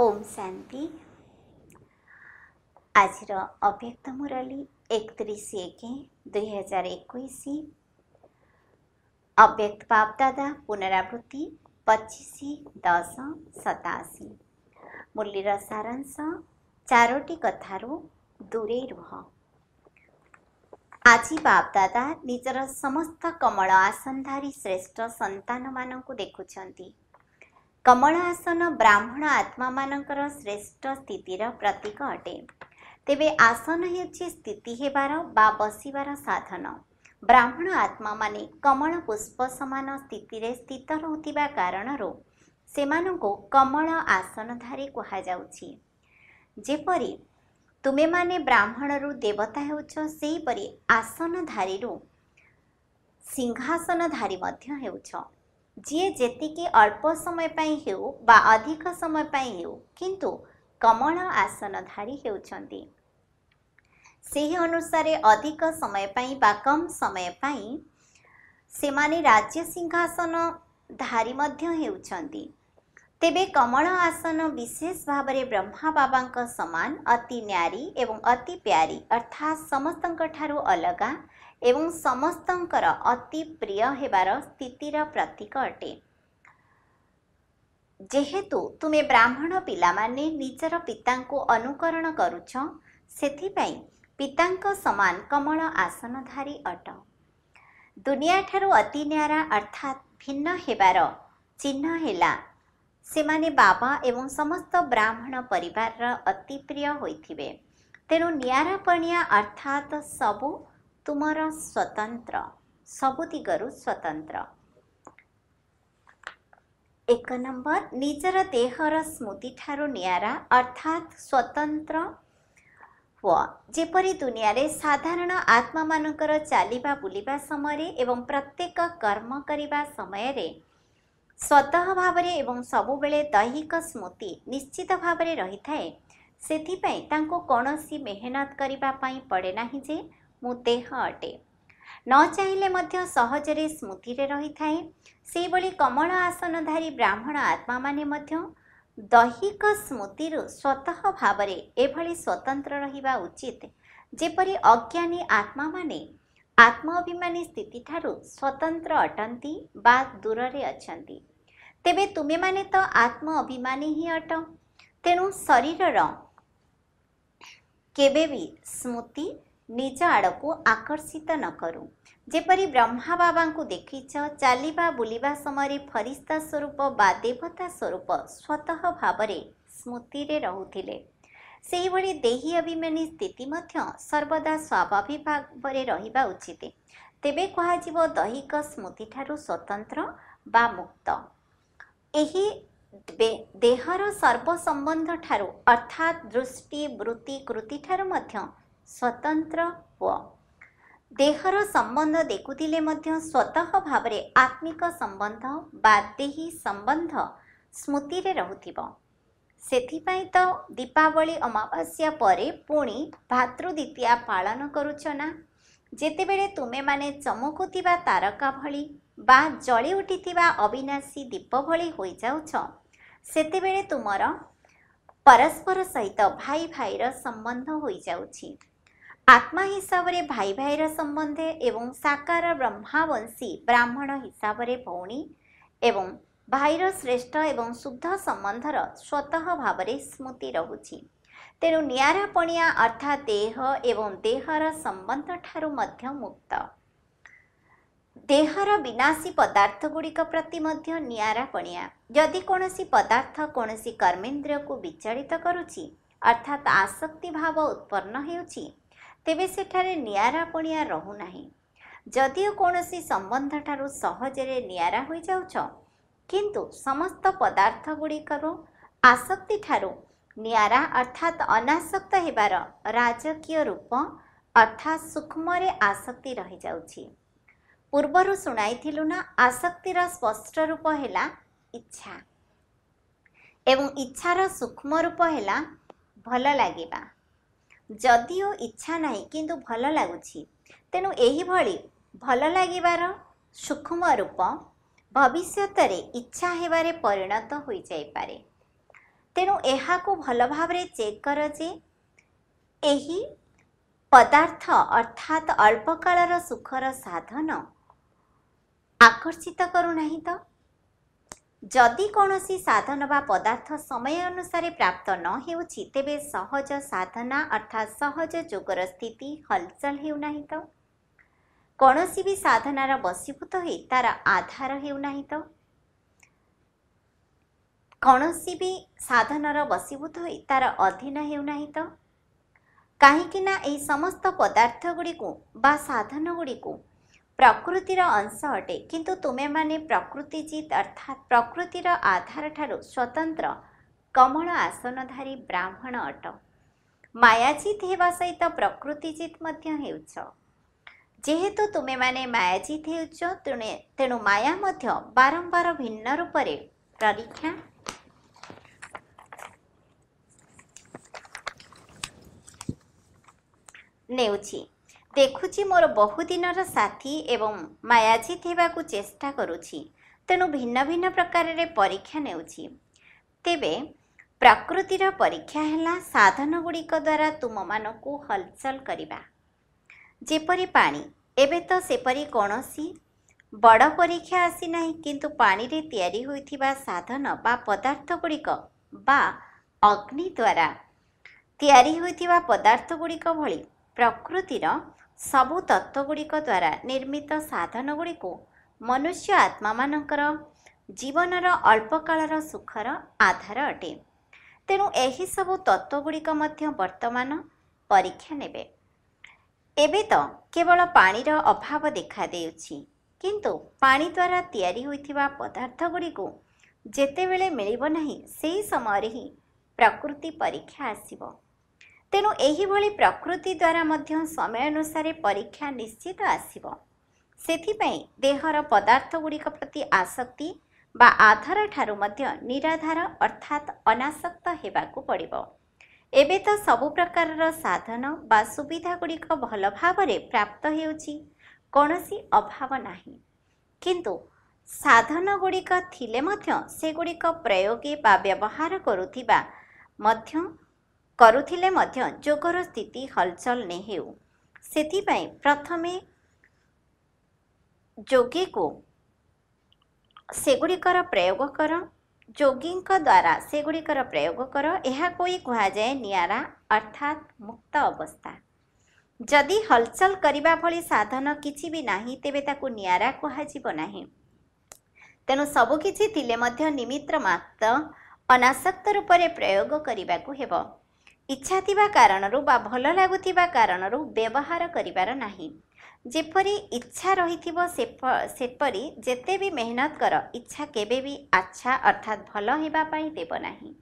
ओम शांति ଆଜିର ଅବ୍ୟକ୍ତ ମୁରଲୀ ଏକତିରିଶ ଏକ ଦୁଇହଜାର ଏକୋଇଶ ଅବ୍ୟକ୍ତ ବାପଦାଦା ପୁନରାବୃତ୍ତି ପଚିଶ ଦଶ ସତାଅଶୀ ମୂଲ୍ୟର ସାରାଂଶ ଚାରୋଟି କଥାରୁ ଦୂରେଇ ରୁହ ଆଜି ବାପଦାଦା ନିଜର ସମସ୍ତ କମଳ ଆସନ୍ଧାରୀ ଶ୍ରେଷ୍ଠ ସନ୍ତାନମାନଙ୍କୁ ଦେଖୁଛନ୍ତି କମଳାସନ ବ୍ରାହ୍ମଣ ଆତ୍ମାମାନଙ୍କର ଶ୍ରେଷ୍ଠ ସ୍ଥିତିର ପ୍ରତୀକ ଅଟେ ତେବେ ଆସନ ହେଉଛି ସ୍ଥିତି ହେବାର ବା ବସିବାର ସାଧନ ବ୍ରାହ୍ମଣ ଆତ୍ମାମାନେ କମଳ ପୁଷ୍ପ ସମାନ ସ୍ଥିତିରେ ସ୍ଥିତ ରହୁଥିବା କାରଣରୁ ସେମାନଙ୍କୁ କମଳ ଆସନଧାରୀ କୁହାଯାଉଛି ଯେପରି ତୁମେମାନେ ବ୍ରାହ୍ମଣରୁ ଦେବତା ହେଉଛ ସେହିପରି ଆସନଧାରୀରୁ ସିଂହାସନଧାରୀ ମଧ୍ୟ ହେଉଛ जिज जतिक अल्प समय समयप हो किंतु कमल आसन धारी हुन्छ अनुसार अधिक समय समय कम समयपयपई राज्य सिंहासन धारी धारिन् तेब आसन विशेष भावना ब्रह्माबाको समान अति न्यारी एवं अति प्यारी अर्थात समस्तको ठु अलग ଏବଂ ସମସ୍ତଙ୍କର ଅତି ପ୍ରିୟ ହେବାର ସ୍ଥିତିର ପ୍ରତୀକ ଅଟେ ଯେହେତୁ ତୁମେ ବ୍ରାହ୍ମଣ ପିଲାମାନେ ନିଜର ପିତାଙ୍କୁ ଅନୁକରଣ କରୁଛ ସେଥିପାଇଁ ପିତାଙ୍କ ସମାନ କମଳ ଆସନଧାରୀ ଅଟ ଦୁନିଆଠାରୁ ଅତି ନିଆରା ଅର୍ଥାତ୍ ଭିନ୍ନ ହେବାର ଚିହ୍ନ ହେଲା ସେମାନେ ବାବା ଏବଂ ସମସ୍ତ ବ୍ରାହ୍ମଣ ପରିବାରର ଅତିପ୍ରିୟ ହୋଇଥିବେ ତେଣୁ ନିଆରାପଣିଆ ଅର୍ଥାତ୍ ସବୁ तुमर स्वतन्त्र सबुदिगरूतन्त्र एक नम्बर निजर देहर स्मृति नियरा अर्थात् स्वतन्त्र हुनिधारण आत्मा म चलि बुलि समय प्रत्येक कर्मक समयले स्वतः भावे सबै दैहिक स्मृति निश्चित भावना रहिथाए ती मेहनत गर्ने पढे नै ମୁଁ ଦେହ ଅଟେ ନ ଚାହିଁଲେ ମଧ୍ୟ ସହଜରେ ସ୍ମୃତିରେ ରହିଥାଏ ସେହିଭଳି କମଳ ଆସନଧାରୀ ବ୍ରାହ୍ମଣ ଆତ୍ମାମାନେ ମଧ୍ୟ ଦୈହିକ ସ୍ମୃତିରୁ ସ୍ୱତଃ ଭାବରେ ଏଭଳି ସ୍ୱତନ୍ତ୍ର ରହିବା ଉଚିତ ଯେପରି ଅଜ୍ଞାନୀ ଆତ୍ମାମାନେ ଆତ୍ମ ଅଭିମାନୀ ସ୍ଥିତି ଠାରୁ ସ୍ୱତନ୍ତ୍ର ଅଟନ୍ତି ବା ଦୂରରେ ଅଛନ୍ତି ତେବେ ତୁମେମାନେ ତ ଆତ୍ମ ଅଭିମାନୀ ହିଁ ଅଟ ତେଣୁ ଶରୀରର କେବେ ବି ସ୍ମୃତି ନିଜ ଆଡ଼କୁ ଆକର୍ଷିତ ନ କରୁ ଯେପରି ବ୍ରହ୍ମା ବାବାଙ୍କୁ ଦେଖିଛ ଚାଲିବା ବୁଲିବା ସମୟରେ ଫରିସ୍ତା ସ୍ୱରୂପ ବା ଦେବତା ସ୍ୱରୂପ ସ୍ୱତଃ ଭାବରେ ସ୍ମୃତିରେ ରହୁଥିଲେ ସେହିଭଳି ଦେହି ଅଭିମାନୀ ସ୍ଥିତି ମଧ୍ୟ ସର୍ବଦା ସ୍ୱାଭାବିକ ଭାବରେ ରହିବା ଉଚିତ ତେବେ କୁହାଯିବ ଦୈହିକ ସ୍ମୃତି ଠାରୁ ସ୍ୱତନ୍ତ୍ର ବା ମୁକ୍ତ ଏହି ଦେହର ସର୍ବସମ୍ବନ୍ଧ ଠାରୁ ଅର୍ଥାତ୍ ଦୃଷ୍ଟି ବୃତ୍ତି କୃତି ଠାରୁ ମଧ୍ୟ ସ୍ୱତନ୍ତ୍ର ପୁଅ ଦେହର ସମ୍ବନ୍ଧ ଦେଖୁଥିଲେ ମଧ୍ୟ ସ୍ୱତଃ ଭାବରେ ଆତ୍ମିକ ସମ୍ବନ୍ଧ ବା ଦେହି ସମ୍ବନ୍ଧ ସ୍ମୃତିରେ ରହୁଥିବ ସେଥିପାଇଁ ତ ଦୀପାବଳି ଅମାବାସ୍ୟା ପରେ ପୁଣି ଭାତୃଦ୍ୱିତୀୟା ପାଳନ କରୁଛ ନା ଯେତେବେଳେ ତୁମେମାନେ ଚମକୁଥିବା ତାରକା ଭଳି ବା ଜଳି ଉଠିଥିବା ଅବିନାଶୀ ଦୀପ ଭଳି ହୋଇଯାଉଛ ସେତେବେଳେ ତୁମର ପରସ୍ପର ସହିତ ଭାଇ ଭାଇର ସମ୍ବନ୍ଧ ହୋଇଯାଉଛି ଆତ୍ମା ହିସାବରେ ଭାଇ ଭାଇର ସମ୍ବନ୍ଧ ଏବଂ ସାକାର ବ୍ରହ୍ମାବଂଶୀ ବ୍ରାହ୍ମଣ ହିସାବରେ ଭଉଣୀ ଏବଂ ଭାଇର ଶ୍ରେଷ୍ଠ ଏବଂ ଶୁଦ୍ଧ ସମ୍ବନ୍ଧର ସ୍ୱତଃ ଭାବରେ ସ୍ମୃତି ରହୁଛି ତେଣୁ ନିଆରା ପଣିଆ ଅର୍ଥାତ୍ ଦେହ ଏବଂ ଦେହର ସମ୍ବନ୍ଧ ଠାରୁ ମଧ୍ୟ ମୁକ୍ତ ଦେହର ବିନାଶୀ ପଦାର୍ଥ ଗୁଡ଼ିକ ପ୍ରତି ମଧ୍ୟ ନିଆରା ପଣିଆ ଯଦି କୌଣସି ପଦାର୍ଥ କୌଣସି କର୍ମେନ୍ଦ୍ରିୟକୁ ବିଚଳିତ କରୁଛି ଅର୍ଥାତ୍ ଆସକ୍ତି ଭାବ ଉତ୍ପନ୍ନ ହେଉଛି ତେବେ ସେଠାରେ ନିଆରା ପଣିଆ ରହୁନାହିଁ ଯଦିଓ କୌଣସି ସମ୍ବନ୍ଧ ଠାରୁ ସହଜରେ ନିଆରା ହୋଇଯାଉଛ କିନ୍ତୁ ସମସ୍ତ ପଦାର୍ଥ ଗୁଡ଼ିକରୁ ଆସକ୍ତି ଠାରୁ ନିଆରା ଅର୍ଥାତ୍ ଅନାସକ୍ତ ହେବାର ରାଜକୀୟ ରୂପ ଅର୍ଥାତ୍ ସୂକ୍ଷ୍ମରେ ଆସକ୍ତି ରହିଯାଉଛି ପୂର୍ବରୁ ଶୁଣାଇଥିଲୁ ନା ଆସକ୍ତିର ସ୍ପଷ୍ଟ ରୂପ ହେଲା ଇଚ୍ଛା ଏବଂ ଇଚ୍ଛାର ସୂକ୍ଷ୍ମ ରୂପ ହେଲା ଭଲ ଲାଗିବା ଯଦିଓ ଇଚ୍ଛା ନାହିଁ କିନ୍ତୁ ଭଲ ଲାଗୁଛି ତେଣୁ ଏହିଭଳି ଭଲ ଲାଗିବାର ସୂକ୍ଷ୍ମ ରୂପ ଭବିଷ୍ୟତରେ ଇଚ୍ଛା ହେବାରେ ପରିଣତ ହୋଇଯାଇପାରେ ତେଣୁ ଏହାକୁ ଭଲ ଭାବରେ ଚେକ୍ କର ଯେ ଏହି ପଦାର୍ଥ ଅର୍ଥାତ୍ ଅଳ୍ପକାଳର ସୁଖର ସାଧନ ଆକର୍ଷିତ କରୁନାହିଁ ତ ଯଦି କୌଣସି ସାଧନ ବା ପଦାର୍ଥ ସମୟ ଅନୁସାରେ ପ୍ରାପ୍ତ ନ ହେଉଛି ତେବେ ସହଜ ସାଧନା ଅର୍ଥାତ୍ ସହଜ ଯୋଗର ସ୍ଥିତି ହଲଚଲ ହେଉନାହିଁ ତ କୌଣସି ବି ସାଧନାର ବଶୀଭୂତ ହୋଇ ତାର ଆଧାର ହେଉନାହିଁ ତ କୌଣସି ବି ସାଧନର ବଶୀଭୂତ ହୋଇ ତାର ଅଧୀନ ହେଉନାହିଁ ତ କାହିଁକିନା ଏହି ସମସ୍ତ ପଦାର୍ଥ ଗୁଡ଼ିକୁ ବା ସାଧନ ଗୁଡ଼ିକୁ ପ୍ରକୃତିର ଅଂଶ ଅଟେ କିନ୍ତୁ ତୁମେମାନେ ପ୍ରକୃତିଜିତ ଅର୍ଥାତ୍ ପ୍ରକୃତିର ଆଧାର ଠାରୁ ସ୍ୱତନ୍ତ୍ର କମଳ ଆସନଧାରୀ ବ୍ରାହ୍ମଣ ଅଟ ମାୟାଜିତ ହେବା ସହିତ ପ୍ରକୃତିଜିତ ମଧ୍ୟ ହେଉଛ ଯେହେତୁ ତୁମେମାନେ ମାୟାଜିତ ହେଉଛ ତେଣୁ ତେଣୁ ମାୟା ମଧ୍ୟ ବାରମ୍ବାର ଭିନ୍ନ ରୂପରେ ପରୀକ୍ଷା ନେଉଛି ଦେଖୁଛି ମୋର ବହୁଦିନର ସାଥୀ ଏବଂ ମାୟାଝୀ ଥିବାକୁ ଚେଷ୍ଟା କରୁଛି ତେଣୁ ଭିନ୍ନ ଭିନ୍ନ ପ୍ରକାରରେ ପରୀକ୍ଷା ନେଉଛି ତେବେ ପ୍ରକୃତିର ପରୀକ୍ଷା ହେଲା ସାଧନଗୁଡ଼ିକ ଦ୍ୱାରା ତୁମମାନଙ୍କୁ ହଲଚଲ କରିବା ଯେପରି ପାଣି ଏବେ ତ ସେପରି କୌଣସି ବଡ଼ ପରୀକ୍ଷା ଆସିନାହିଁ କିନ୍ତୁ ପାଣିରେ ତିଆରି ହୋଇଥିବା ସାଧନ ବା ପଦାର୍ଥଗୁଡ଼ିକ ବା ଅଗ୍ନି ଦ୍ୱାରା ତିଆରି ହୋଇଥିବା ପଦାର୍ଥଗୁଡ଼ିକ ଭଳି ପ୍ରକୃତିର ସବୁ ତତ୍ତ୍ୱଗୁଡ଼ିକ ଦ୍ୱାରା ନିର୍ମିତ ସାଧନଗୁଡ଼ିକୁ ମନୁଷ୍ୟ ଆତ୍ମାମାନଙ୍କର ଜୀବନର ଅଳ୍ପ କାଳର ସୁଖର ଆଧାର ଅଟେ ତେଣୁ ଏହିସବୁ ତତ୍ତ୍ୱଗୁଡ଼ିକ ମଧ୍ୟ ବର୍ତ୍ତମାନ ପରୀକ୍ଷା ନେବେ ଏବେ ତ କେବଳ ପାଣିର ଅଭାବ ଦେଖାଦେଉଛି କିନ୍ତୁ ପାଣି ଦ୍ୱାରା ତିଆରି ହୋଇଥିବା ପଦାର୍ଥଗୁଡ଼ିକୁ ଯେତେବେଳେ ମିଳିବ ନାହିଁ ସେହି ସମୟରେ ହିଁ ପ୍ରକୃତି ପରୀକ୍ଷା ଆସିବ ତେଣୁ ଏହିଭଳି ପ୍ରକୃତି ଦ୍ୱାରା ମଧ୍ୟ ସମୟ ଅନୁସାରେ ପରୀକ୍ଷା ନିଶ୍ଚିତ ଆସିବ ସେଥିପାଇଁ ଦେହର ପଦାର୍ଥଗୁଡ଼ିକ ପ୍ରତି ଆସକ୍ତି ବା ଆଧାର ଠାରୁ ମଧ୍ୟ ନିରାଧାର ଅର୍ଥାତ୍ ଅନାସକ୍ତ ହେବାକୁ ପଡ଼ିବ ଏବେ ତ ସବୁ ପ୍ରକାରର ସାଧନ ବା ସୁବିଧାଗୁଡ଼ିକ ଭଲ ଭାବରେ ପ୍ରାପ୍ତ ହେଉଛି କୌଣସି ଅଭାବ ନାହିଁ କିନ୍ତୁ ସାଧନଗୁଡ଼ିକ ଥିଲେ ମଧ୍ୟ ସେଗୁଡ଼ିକ ପ୍ରୟୋଗୀ ବା ବ୍ୟବହାର କରୁଥିବା ମଧ୍ୟ କରୁଥିଲେ ମଧ୍ୟ ଯୋଗର ସ୍ଥିତି ହଲଚଲ ନେ ହେଉ ସେଥିପାଇଁ ପ୍ରଥମେ ଯୋଗୀକୁ ସେଗୁଡ଼ିକର ପ୍ରୟୋଗ କର ଯୋଗୀଙ୍କ ଦ୍ୱାରା ସେଗୁଡ଼ିକର ପ୍ରୟୋଗ କର ଏହାକୁ କୁହାଯାଏ ନିଆରା ଅର୍ଥାତ୍ ମୁକ୍ତ ଅବସ୍ଥା ଯଦି ହଲଚଲ କରିବା ଭଳି ସାଧନ କିଛି ବି ନାହିଁ ତେବେ ତାକୁ ନିଆରା କୁହାଯିବ ନାହିଁ ତେଣୁ ସବୁକିଛି ଥିଲେ ମଧ୍ୟ ନିମିତ୍ର ମାତ୍ର ଅନାସକ୍ତ ରୂପରେ ପ୍ରୟୋଗ କରିବାକୁ ହେବ ଇଚ୍ଛା ଥିବା କାରଣରୁ ବା ଭଲ ଲାଗୁଥିବା କାରଣରୁ ବ୍ୟବହାର କରିବାର ନାହିଁ ଯେପରି ଇଚ୍ଛା ରହିଥିବ ସେପରି ଯେତେ ବି ମେହନତ କର ଇଚ୍ଛା କେବେ ବି ଆଚ୍ଛା ଅର୍ଥାତ୍ ଭଲ ହେବା ପାଇଁ ଦେବ ନାହିଁ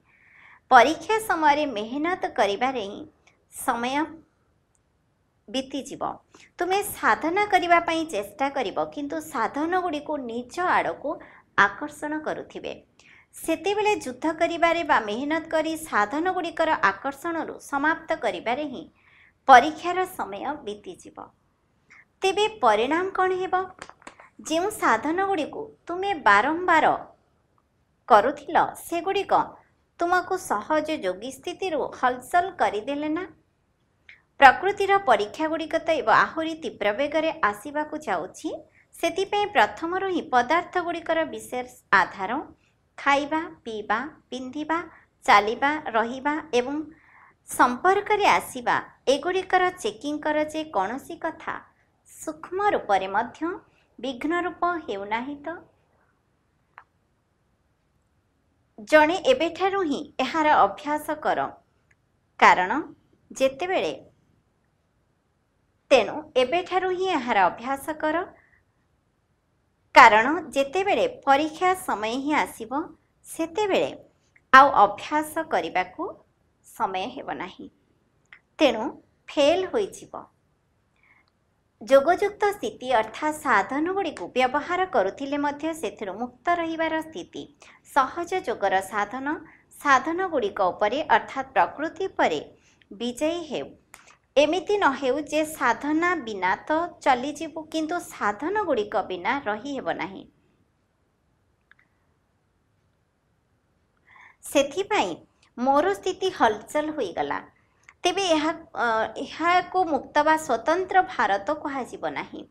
ପରୀକ୍ଷା ସମୟରେ ମେହନତ କରିବାରେ ହିଁ ସମୟ ବିତିଯିବ ତୁମେ ସାଧନା କରିବା ପାଇଁ ଚେଷ୍ଟା କରିବ କିନ୍ତୁ ସାଧନ ଗୁଡ଼ିକୁ ନିଜ ଆଡ଼କୁ ଆକର୍ଷଣ କରୁଥିବେ ସେତେବେଳେ ଯୁଦ୍ଧ କରିବାରେ ବା ମେହନତ କରି ସାଧନ ଗୁଡ଼ିକର ଆକର୍ଷଣରୁ ସମାପ୍ତ କରିବାରେ ହିଁ ପରୀକ୍ଷାର ସମୟ ବିତିଯିବ ତେବେ ପରିଣାମ କ'ଣ ହେବ ଯେଉଁ ସାଧନ ଗୁଡ଼ିକୁ ତୁମେ ବାରମ୍ବାର କରୁଥିଲ ସେଗୁଡ଼ିକ ତୁମକୁ ସହଜ ଯୋଗୀ ସ୍ଥିତିରୁ ହଲସଲ କରିଦେଲେ ନା ପ୍ରକୃତିର ପରୀକ୍ଷାଗୁଡ଼ିକ ତ ଏବେ ଆହୁରି ତୀବ୍ର ବେଗରେ ଆସିବାକୁ ଯାଉଛି ସେଥିପାଇଁ ପ୍ରଥମରୁ ହିଁ ପଦାର୍ଥ ଗୁଡ଼ିକର ବିଶେଷ ଆଧାର ଖାଇବା ପିଇବା ପିନ୍ଧିବା ଚାଲିବା ରହିବା ଏବଂ ସମ୍ପର୍କରେ ଆସିବା ଏଗୁଡ଼ିକର ଚେକିଂ କର ଯେ କୌଣସି କଥା ସୂକ୍ଷ୍ମ ରୂପରେ ମଧ୍ୟ ବିଘ୍ନ ରୂପ ହେଉନାହିଁ ତ ଜଣେ ଏବେଠାରୁ ହିଁ ଏହାର ଅଭ୍ୟାସ କର କାରଣ ଯେତେବେଳେ ତେଣୁ ଏବେଠାରୁ ହିଁ ଏହାର ଅଭ୍ୟାସ କର କାରଣ ଯେତେବେଳେ ପରୀକ୍ଷା ସମୟ ହିଁ ଆସିବ ସେତେବେଳେ ଆଉ ଅଭ୍ୟାସ କରିବାକୁ ସମୟ ହେବ ନାହିଁ ତେଣୁ ଫେଲ୍ ହୋଇଯିବ ଯୋଗଯୁକ୍ତ ସ୍ଥିତି ଅର୍ଥାତ୍ ସାଧନ ଗୁଡ଼ିକୁ ବ୍ୟବହାର କରୁଥିଲେ ମଧ୍ୟ ସେଥିରୁ ମୁକ୍ତ ରହିବାର ସ୍ଥିତି ସହଜ ଯୋଗର ସାଧନ ସାଧନ ଗୁଡ଼ିକ ଉପରେ ଅର୍ଥାତ୍ ପ୍ରକୃତି ପରେ ବିଜୟୀ ହେଉ ଏମିତି ନହେଉ ଯେ ସାଧନା ବିନା ତ ଚାଲିଯିବୁ କିନ୍ତୁ ସାଧନ ଗୁଡ଼ିକ ବିନା ରହିହେବ ନାହିଁ ସେଥିପାଇଁ ମୋର ସ୍ଥିତି ହଲଚଲ ହୋଇଗଲା ତେବେ ଏହା ଏହାକୁ ଏକ ମୁକ୍ତ ବା ସ୍ୱତନ୍ତ୍ର ଭାରତ କୁହାଯିବ ନାହିଁ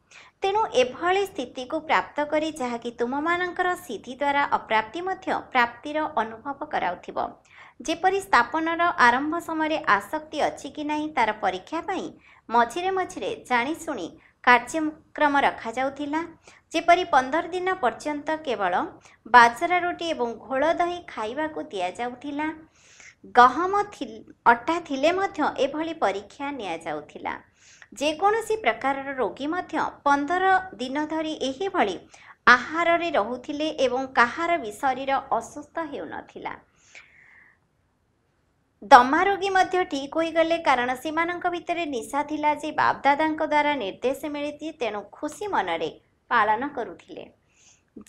ତେଣୁ ଏଭଳି ସ୍ଥିତିକୁ ପ୍ରାପ୍ତ କରି ଯାହାକି ତୁମମାନଙ୍କର ସିଦ୍ଧି ଦ୍ୱାରା ଅପ୍ରାପ୍ତି ମଧ୍ୟ ପ୍ରାପ୍ତିର ଅନୁଭବ କରାଉଥିବ ଯେପରି ସ୍ଥାପନର ଆରମ୍ଭ ସମୟରେ ଆସକ୍ତି ଅଛି କି ନାହିଁ ତାର ପରୀକ୍ଷା ପାଇଁ ମଝିରେ ମଝିରେ ଜାଣିଶୁଣି କାର୍ଯ୍ୟକ୍ରମ ରଖାଯାଉଥିଲା ଯେପରି ପନ୍ଦର ଦିନ ପର୍ଯ୍ୟନ୍ତ କେବଳ ବାଜରା ରୁଟି ଏବଂ ଘୋଳ ଦହି ଖାଇବାକୁ ଦିଆଯାଉଥିଲା ଗହମ ଅଟା ଥିଲେ ମଧ୍ୟ ଏଭଳି ପରୀକ୍ଷା ନିଆଯାଉଥିଲା ଯେକୌଣସି ପ୍ରକାରର ରୋଗୀ ମଧ୍ୟ ପନ୍ଦର ଦିନ ଧରି ଏହିଭଳି ଆହାରରେ ରହୁଥିଲେ ଏବଂ କାହାର ବି ଶରୀର ଅସୁସ୍ଥ ହେଉନଥିଲା ଦମା ରୋଗୀ ମଧ୍ୟ ଠିକ୍ ହୋଇଗଲେ କାରଣ ସେମାନଙ୍କ ଭିତରେ ନିଶା ଥିଲା ଯେ ବାପଦାଦାଙ୍କ ଦ୍ୱାରା ନିର୍ଦ୍ଦେଶ ମିଳିଛି ତେଣୁ ଖୁସି ମନରେ ପାଳନ କରୁଥିଲେ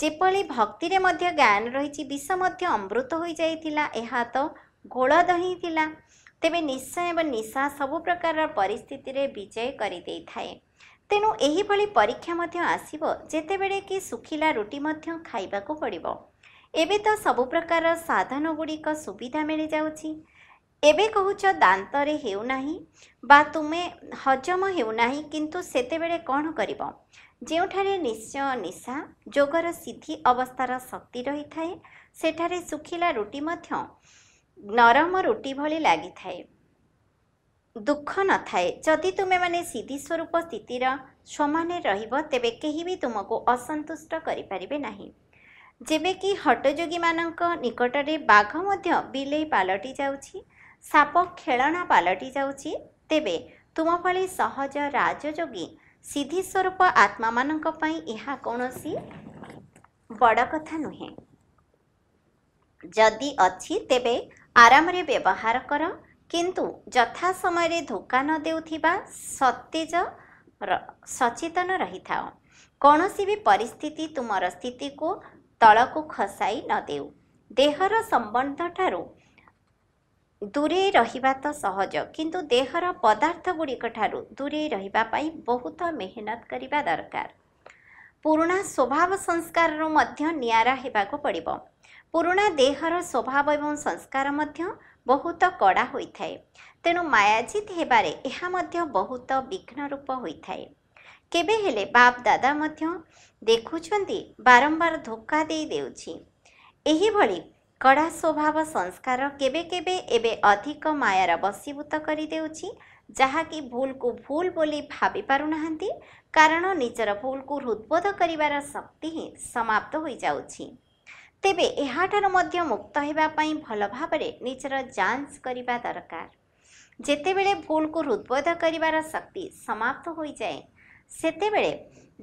ଯେପରି ଭକ୍ତିରେ ମଧ୍ୟ ଜ୍ଞାନ ରହିଛି ବିଷ ମଧ୍ୟ ଅମୃତ ହୋଇଯାଇଥିଲା ଏହା ତ ଘୋଳ ଦହି ଥିଲା ତେବେ ନିଶା ଏବଂ ନିଶା ସବୁ ପ୍ରକାରର ପରିସ୍ଥିତିରେ ବିଜୟ କରିଦେଇଥାଏ ତେଣୁ ଏହିଭଳି ପରୀକ୍ଷା ମଧ୍ୟ ଆସିବ ଯେତେବେଳେ କି ଶୁଖିଲା ରୁଟି ମଧ୍ୟ ଖାଇବାକୁ ପଡ଼ିବ ଏବେ ତ ସବୁ ପ୍ରକାରର ସାଧନ ଗୁଡ଼ିକ ସୁବିଧା ମିଳିଯାଉଛି ଏବେ କହୁଛ ଦାନ୍ତରେ ହେଉନାହିଁ ବା ତୁମେ ହଜମ ହେଉନାହିଁ କିନ୍ତୁ ସେତେବେଳେ କ'ଣ କରିବ ଯେଉଁଠାରେ ନିଶ୍ଚୟ ନିଶା ଯୋଗର ସିଦ୍ଧି ଅବସ୍ଥାର ଶକ୍ତି ରହିଥାଏ ସେଠାରେ ଶୁଖିଲା ରୁଟି ମଧ୍ୟ ନରମ ରୁଟି ଭଳି ଲାଗିଥାଏ ଦୁଃଖ ନଥାଏ ଯଦି ତୁମେମାନେ ସିଦ୍ଧି ସ୍ୱରୂପ ସ୍ଥିତିର ସମାନେ ରହିବ ତେବେ କେହି ବି ତୁମକୁ ଅସନ୍ତୁଷ୍ଟ କରିପାରିବେ ନାହିଁ ଯେବେକି ହଟଯୋଗୀମାନଙ୍କ ନିକଟରେ ବାଘ ମଧ୍ୟ ବିଲେଇ ପାଲଟି ଯାଉଛି ସାପ ଖେଳଣା ପାଲଟି ଯାଉଛି ତେବେ ତୁମ ଭଳି ସହଜ ରାଜଯୋଗୀ ସିଦ୍ଧି ସ୍ୱରୂପ ଆତ୍ମାମାନଙ୍କ ପାଇଁ ଏହା କୌଣସି ବଡ଼ କଥା ନୁହେଁ ଯଦି ଅଛି ତେବେ ଆରାମରେ ବ୍ୟବହାର କର କିନ୍ତୁ ଯଥା ସମୟରେ ଧୋକା ନ ଦେଉଥିବା ସତେଜ ସଚେତନ ରହିଥାଅ କୌଣସି ବି ପରିସ୍ଥିତି ତୁମର ସ୍ଥିତିକୁ ତଳକୁ ଖସାଇ ନ ଦେଉ ଦେହର ସମ୍ବନ୍ଧ ଠାରୁ ଦୂରେଇ ରହିବା ତ ସହଜ କିନ୍ତୁ ଦେହର ପଦାର୍ଥ ଗୁଡ଼ିକ ଠାରୁ ଦୂରେଇ ରହିବା ପାଇଁ ବହୁତ ମେହନତ କରିବା ଦରକାର ପୁରୁଣା ସ୍ୱଭାବ ସଂସ୍କାରରୁ ମଧ୍ୟ ନିଆରା ହେବାକୁ ପଡ଼ିବ ପୁରୁଣା ଦେହର ସ୍ୱଭାବ ଏବଂ ସଂସ୍କାର ମଧ୍ୟ ବହୁତ କଡ଼ା ହୋଇଥାଏ ତେଣୁ ମାୟାଜିତ ହେବାରେ ଏହା ମଧ୍ୟ ବହୁତ ବିଘ୍ନ ରୂପ ହୋଇଥାଏ କେବେ ହେଲେ ବାପ ଦାଦା ମଧ୍ୟ ଦେଖୁଛନ୍ତି ବାରମ୍ବାର ଧୋକା ଦେଇ ଦେଉଛି ଏହିଭଳି କଡ଼ା ସ୍ୱଭାବ ସଂସ୍କାର କେବେ କେବେ ଏବେ ଅଧିକ ମାୟାର ବଶୀଭୂତ କରିଦେଉଛି ଯାହାକି ଭୁଲକୁ ଭୁଲ ବୋଲି ଭାବିପାରୁନାହାନ୍ତି କାରଣ ନିଜର ଭୁଲକୁ ହୃଦବୋଧ କରିବାର ଶକ୍ତି ହିଁ ସମାପ୍ତ ହୋଇଯାଉଛି ତେବେ ଏହାଠାରୁ ମଧ୍ୟ ମୁକ୍ତ ହେବା ପାଇଁ ଭଲ ଭାବରେ ନିଜର ଯାଞ୍ଚ କରିବା ଦରକାର ଯେତେବେଳେ ଭୁଲକୁ ହୃଦବୋଧ କରିବାର ଶକ୍ତି ସମାପ୍ତ ହୋଇଯାଏ ସେତେବେଳେ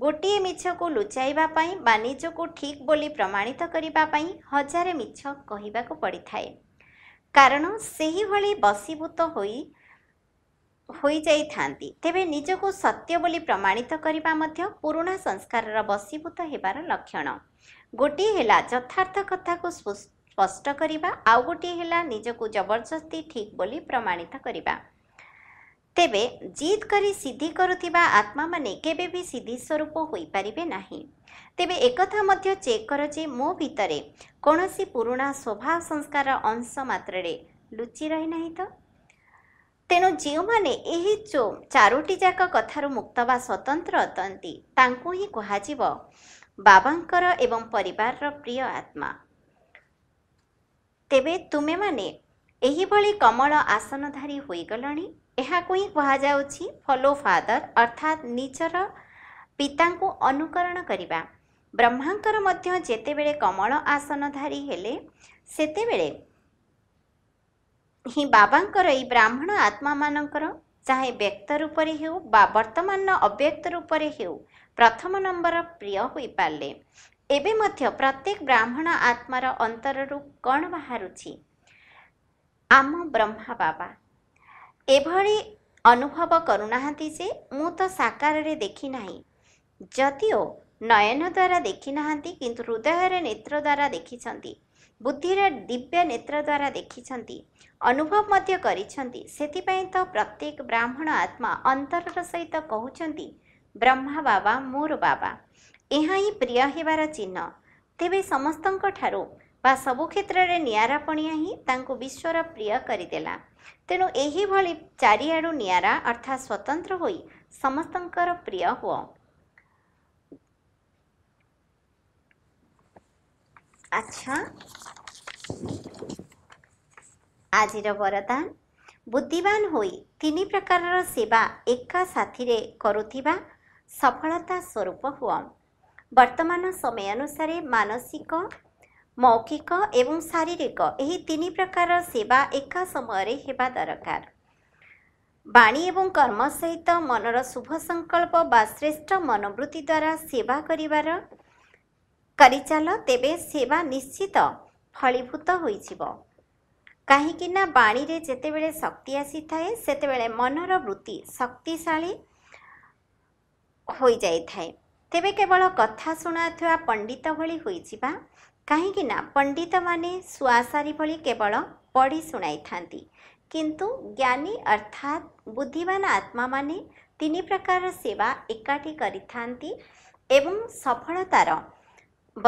ଗୋଟିଏ ମିଛକୁ ଲୁଚାଇବା ପାଇଁ ବା ନିଜକୁ ଠିକ୍ ବୋଲି ପ୍ରମାଣିତ କରିବା ପାଇଁ ହଜାରେ ମିଛ କହିବାକୁ ପଡ଼ିଥାଏ କାରଣ ସେହିଭଳି ବସିଭୂତ ହୋଇ ହୋଇଯାଇଥାନ୍ତି ତେବେ ନିଜକୁ ସତ୍ୟ ବୋଲି ପ୍ରମାଣିତ କରିବା ମଧ୍ୟ ପୁରୁଣା ସଂସ୍କାରର ବସିଭୂତ ହେବାର ଲକ୍ଷଣ ଗୋଟିଏ ହେଲା ଯଥାର୍ଥ କଥାକୁ ସ୍ପଷ୍ଟ କରିବା ଆଉ ଗୋଟିଏ ହେଲା ନିଜକୁ ଜବରଦସ୍ତି ଠିକ୍ ବୋଲି ପ୍ରମାଣିତ କରିବା ତେବେ ଜିଦ୍ କରି ସିଦ୍ଧି କରୁଥିବା ଆତ୍ମାମାନେ କେବେ ବି ସିଦ୍ଧି ସ୍ୱରୂପ ହୋଇପାରିବେ ନାହିଁ ତେବେ ଏକଥା ମଧ୍ୟ ଚେକ୍ କର ଯେ ମୋ ଭିତରେ କୌଣସି ପୁରୁଣା ସ୍ୱଭାବ ସଂସ୍କାର ଅଂଶ ମାତ୍ରାରେ ଲୁଚି ରହିନାହିଁ ତ ତେଣୁ ଯେଉଁମାନେ ଏହି ଚାରୋଟି ଯାକ କଥାରୁ ମୁକ୍ତ ବା ସ୍ୱତନ୍ତ୍ର ଅଟନ୍ତି ତାଙ୍କୁ ହିଁ କୁହାଯିବ ବାବାଙ୍କର ଏବଂ ପରିବାରର ପ୍ରିୟ ଆତ୍ମା ତେବେ ତୁମେମାନେ ଏହିଭଳି କମଳ ଆସନଧାରୀ ହୋଇଗଲଣି ଏହାକୁ ହିଁ କୁହାଯାଉଛି ଫଲୋ ଫାଦର ଅର୍ଥାତ୍ ନିଜର ପିତାଙ୍କୁ ଅନୁକରଣ କରିବା ବ୍ରହ୍ମାଙ୍କର ମଧ୍ୟ ଯେତେବେଳେ କମଳ ଆସନଧାରୀ ହେଲେ ସେତେବେଳେ ହିଁ ବାବାଙ୍କର ଏଇ ବ୍ରାହ୍ମଣ ଆତ୍ମାମାନଙ୍କର ଚାହେଁ ବ୍ୟକ୍ତ ରୂପରେ ହେଉ ବା ବର୍ତ୍ତମାନର ଅବ୍ୟକ୍ତ ରୂପରେ ହେଉ ପ୍ରଥମ ନମ୍ବର ପ୍ରିୟ ହୋଇପାରିଲେ ଏବେ ମଧ୍ୟ ପ୍ରତ୍ୟେକ ବ୍ରାହ୍ମଣ ଆତ୍ମାର ଅନ୍ତରରୁ କ'ଣ ବାହାରୁଛି ଆମ ବ୍ରହ୍ମା ବାବା ଏଭଳି ଅନୁଭବ କରୁନାହାନ୍ତି ଯେ ମୁଁ ତ ସାକାରରେ ଦେଖିନାହିଁ ଯଦିଓ ନୟନ ଦ୍ୱାରା ଦେଖିନାହାନ୍ତି କିନ୍ତୁ ହୃଦୟରେ ନେତ୍ର ଦ୍ୱାରା ଦେଖିଛନ୍ତି ବୁଦ୍ଧିର ଦିବ୍ୟ ନେତ୍ର ଦ୍ୱାରା ଦେଖିଛନ୍ତି ଅନୁଭବ ମଧ୍ୟ କରିଛନ୍ତି ସେଥିପାଇଁ ତ ପ୍ରତ୍ୟେକ ବ୍ରାହ୍ମଣ ଆତ୍ମା ଅନ୍ତରର ସହିତ କହୁଛନ୍ତି ବ୍ରହ୍ମା ବାବା ମୋର ବାବା ଏହା ହିଁ ପ୍ରିୟ ହେବାର ଚିହ୍ନ ତେବେ ସମସ୍ତଙ୍କ ଠାରୁ ବା ସବୁ କ୍ଷେତ୍ରରେ ନିଆରା ପଣିଆ ହିଁ ତାଙ୍କୁ ବିଶ୍ୱର ପ୍ରିୟ କରିଦେଲା ତେଣୁ ଏହିଭଳି ଚାରିଆଡ଼ୁ ନିଆରା ଅର୍ଥାତ୍ ସ୍ୱତନ୍ତ୍ର ହୋଇ ସମସ୍ତଙ୍କର ପ୍ରିୟ ହୁଅ ଆଚ୍ଛା ଆଜିର ବରଦାନ ବୁଦ୍ଧିବାନ ହୋଇ ତିନି ପ୍ରକାରର ସେବା ଏକା ସାଥିରେ କରୁଥିବା ସଫଳତା ସ୍ୱରୂପ ହୁଅ ବର୍ତ୍ତମାନ ସମୟ ଅନୁସାରେ ମାନସିକ ମୌଖିକ ଏବଂ ଶାରୀରିକ ଏହି ତିନି ପ୍ରକାର ସେବା ଏକା ସମୟରେ ହେବା ଦରକାର ବାଣୀ ଏବଂ କର୍ମ ସହିତ ମନର ଶୁଭ ସଂକଳ୍ପ ବା ଶ୍ରେଷ୍ଠ ମନୋବୃତ୍ତି ଦ୍ୱାରା ସେବା କରିବାର କରିଚାଲ ତେବେ ସେବା ନିଶ୍ଚିତ ଫଳୀଭୂତ ହୋଇଯିବ କାହିଁକିନା ବାଣୀରେ ଯେତେବେଳେ ଶକ୍ତି ଆସିଥାଏ ସେତେବେଳେ ମନର ବୃତ୍ତି ଶକ୍ତିଶାଳୀ ହୋଇଯାଇଥାଏ ତେବେ କେବଳ କଥା ଶୁଣାଥିବା ପଣ୍ଡିତ ଭଳି ହୋଇଯିବା କାହିଁକିନା ପଣ୍ଡିତମାନେ ଶୁଆସାରି ଭଳି କେବଳ ପଢ଼ି ଶୁଣାଇଥାନ୍ତି କିନ୍ତୁ ଜ୍ଞାନୀ ଅର୍ଥାତ୍ ବୁଦ୍ଧିମାନ ଆତ୍ମାମାନେ ତିନି ପ୍ରକାର ସେବା ଏକାଠି କରିଥାନ୍ତି ଏବଂ ସଫଳତାର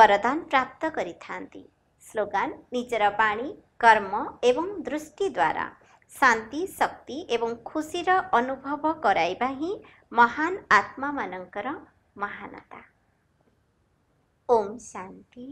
ବରଦାନ ପ୍ରାପ୍ତ କରିଥାନ୍ତି ସ୍ଲୋଗାନ ନିଜର ବାଣୀ କର୍ମ ଏବଂ ଦୃଷ୍ଟି ଦ୍ୱାରା ଶାନ୍ତି ଶକ୍ତି ଏବଂ ଖୁସିର ଅନୁଭବ କରାଇବା ହିଁ ମହାନ ଆତ୍ମାମାନଙ୍କର ମହାନତା ଓମ୍ ଶାନ୍ତି